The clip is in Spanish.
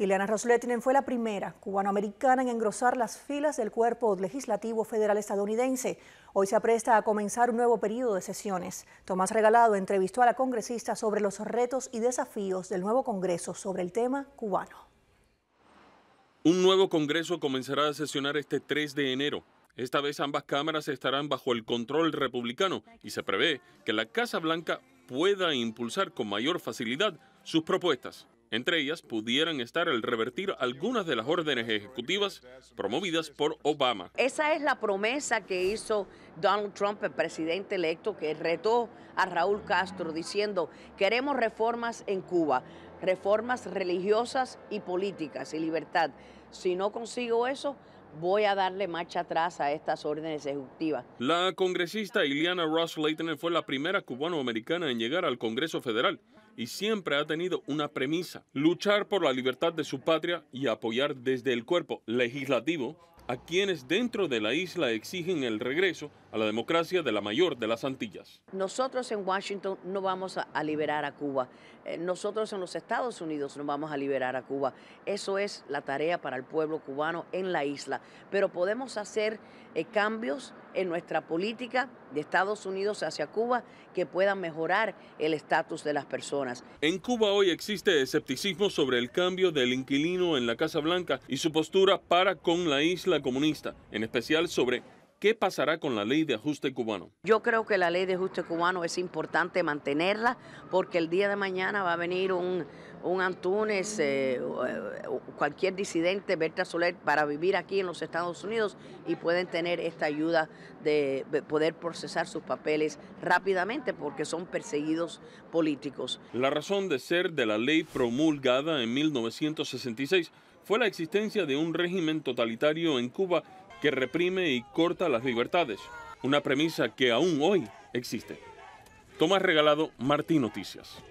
Ileana Rosletinen fue la primera cubanoamericana en engrosar las filas del cuerpo legislativo federal estadounidense. Hoy se apresta a comenzar un nuevo periodo de sesiones. Tomás Regalado entrevistó a la congresista sobre los retos y desafíos del nuevo Congreso sobre el tema cubano. Un nuevo Congreso comenzará a sesionar este 3 de enero. Esta vez ambas cámaras estarán bajo el control republicano y se prevé que la Casa Blanca pueda impulsar con mayor facilidad sus propuestas. Entre ellas pudieran estar el revertir algunas de las órdenes ejecutivas promovidas por Obama. Esa es la promesa que hizo Donald Trump, el presidente electo, que retó a Raúl Castro diciendo, queremos reformas en Cuba, reformas religiosas y políticas y libertad. Si no consigo eso, voy a darle marcha atrás a estas órdenes ejecutivas. La congresista Ileana Ross Leighton fue la primera cubanoamericana en llegar al Congreso Federal y siempre ha tenido una premisa, luchar por la libertad de su patria y apoyar desde el cuerpo legislativo a quienes dentro de la isla exigen el regreso a la democracia de la mayor de las Antillas. Nosotros en Washington no vamos a, liberar a Cuba, eh, nosotros en los Estados Unidos no vamos a liberar a Cuba. Eso es la tarea para el pueblo cubano en la isla, pero podemos hacer eh, cambios en nuestra política de Estados Unidos hacia Cuba que puedan mejorar el estatus de las personas. En Cuba hoy existe escepticismo sobre el cambio del inquilino en la Casa Blanca y su postura para con la isla comunista, en especial sobre ¿Qué pasará con la ley de ajuste cubano? Yo creo que la ley de ajuste cubano es importante mantenerla porque el día de mañana va a venir un, un Antunes, eh, cualquier disidente, Berta Soler, para vivir aquí en los Estados Unidos y pueden tener esta ayuda de poder procesar sus papeles rápidamente porque son perseguidos políticos. La razón de ser de la ley promulgada en 1966 fue la existencia de un régimen totalitario en Cuba que reprime y corta las libertades, una premisa que aún hoy existe. Tomás Regalado, Martín Noticias.